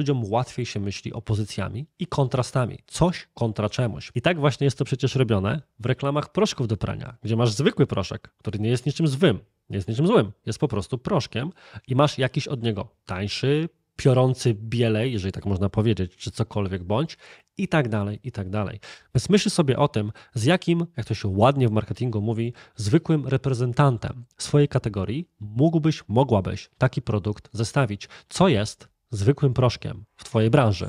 Ludziom łatwiej się myśli opozycjami i kontrastami. Coś kontra czemuś. I tak właśnie jest to przecież robione w reklamach proszków do prania, gdzie masz zwykły proszek, który nie jest niczym złym, nie jest niczym złym, jest po prostu proszkiem i masz jakiś od niego tańszy, piorący bielej, jeżeli tak można powiedzieć, czy cokolwiek bądź, i tak dalej, i tak dalej. Więc myśl sobie o tym, z jakim, jak to się ładnie w marketingu mówi, zwykłym reprezentantem swojej kategorii mógłbyś, mogłabyś taki produkt zestawić. Co jest zwykłym proszkiem w Twojej branży.